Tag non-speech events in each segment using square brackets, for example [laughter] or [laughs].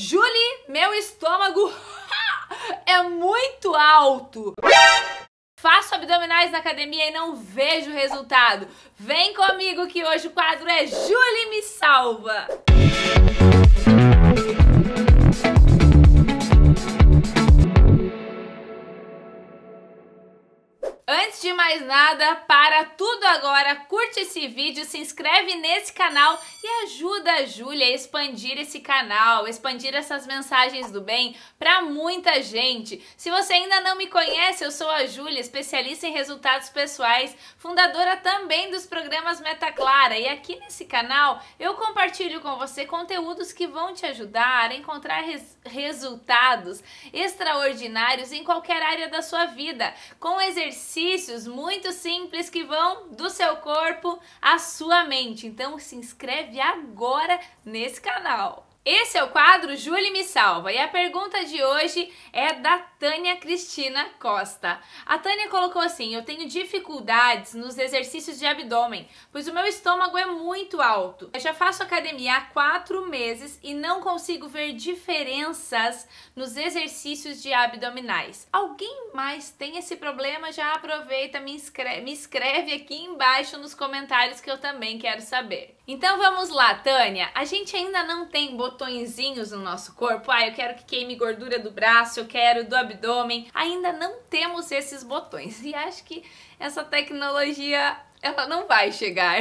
Julie, meu estômago [laughs] é muito alto. Faço abdominais na academia e não vejo resultado. Vem comigo que hoje o quadro é Julie me salva. Antes de mais nada, para tudo agora, curte esse vídeo, se inscreve nesse canal e ajuda a Júlia a expandir esse canal, expandir essas mensagens do bem para muita gente. Se você ainda não me conhece, eu sou a Júlia, especialista em resultados pessoais, fundadora também dos programas Meta Clara e aqui nesse canal eu compartilho com você conteúdos que vão te ajudar a encontrar res resultados extraordinários em qualquer área da sua vida, com exercícios exercícios muito simples que vão do seu corpo à sua mente. Então se inscreve agora nesse canal. Esse é o quadro Júlia Me Salva e a pergunta de hoje é da Tânia Cristina Costa. A Tânia colocou assim: Eu tenho dificuldades nos exercícios de abdômen, pois o meu estômago é muito alto. Eu já faço academia há quatro meses e não consigo ver diferenças nos exercícios de abdominais. Alguém mais tem esse problema? Já aproveita, me, me escreve aqui embaixo nos comentários que eu também quero saber. Então vamos lá, Tânia. A gente ainda não tem botão botõezinhos no nosso corpo. Ah, eu quero que queime gordura do braço, eu quero do abdômen. Ainda não temos esses botões e acho que essa tecnologia ela não vai chegar.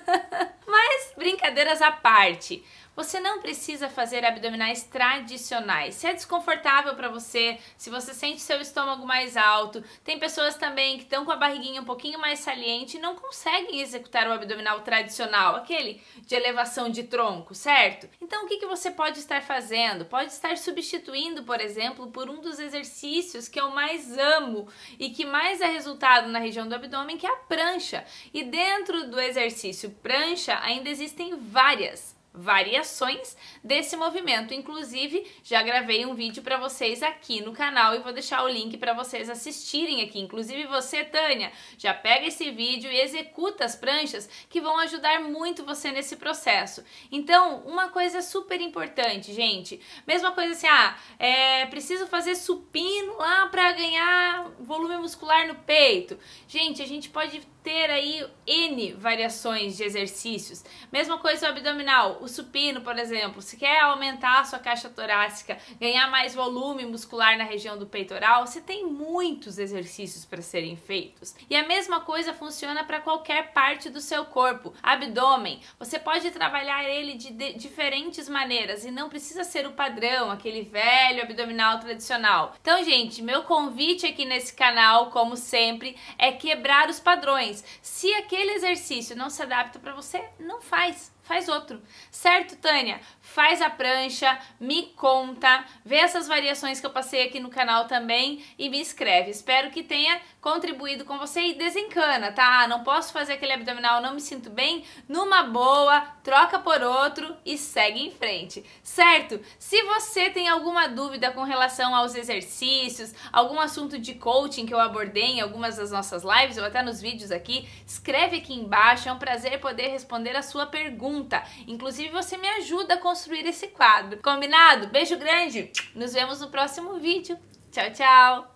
[laughs] Mas brincadeiras à parte, você não precisa fazer abdominais tradicionais. Se é desconfortável para você, se você sente seu estômago mais alto, tem pessoas também que estão com a barriguinha um pouquinho mais saliente e não conseguem executar o abdominal tradicional, aquele de elevação de tronco, certo? Então o que, que você pode estar fazendo? Pode estar substituindo, por exemplo, por um dos exercícios que eu mais amo e que mais é resultado na região do abdômen, que é a prancha. E dentro do exercício prancha ainda existem várias variações desse movimento. Inclusive, já gravei um vídeo para vocês aqui no canal e vou deixar o link para vocês assistirem aqui. Inclusive você, Tânia, já pega esse vídeo e executa as pranchas que vão ajudar muito você nesse processo. Então, uma coisa super importante, gente. Mesma coisa assim, ah, é, preciso fazer supino lá para ganhar volume muscular no peito. Gente, a gente pode ter aí N variações de exercícios. Mesma coisa o abdominal, o supino, por exemplo, se quer aumentar a sua caixa torácica, ganhar mais volume muscular na região do peitoral, você tem muitos exercícios para serem feitos. E a mesma coisa funciona para qualquer parte do seu corpo. Abdômen, você pode trabalhar ele de, de diferentes maneiras e não precisa ser o padrão, aquele velho abdominal tradicional. Então, gente, meu convite aqui nesse canal, como sempre, é quebrar os padrões. Se aquele exercício não se adapta para você, não faz faz outro. Certo, Tânia? Faz a prancha, me conta, vê essas variações que eu passei aqui no canal também e me escreve. Espero que tenha contribuído com você e desencana, tá? Não posso fazer aquele abdominal, não me sinto bem. Numa boa, troca por outro e segue em frente, certo? Se você tem alguma dúvida com relação aos exercícios, algum assunto de coaching que eu abordei em algumas das nossas lives ou até nos vídeos aqui, escreve aqui embaixo. É um prazer poder responder a sua pergunta. Inclusive, você me ajuda a construir esse quadro. Combinado? Beijo grande! Nos vemos no próximo vídeo. Tchau, tchau!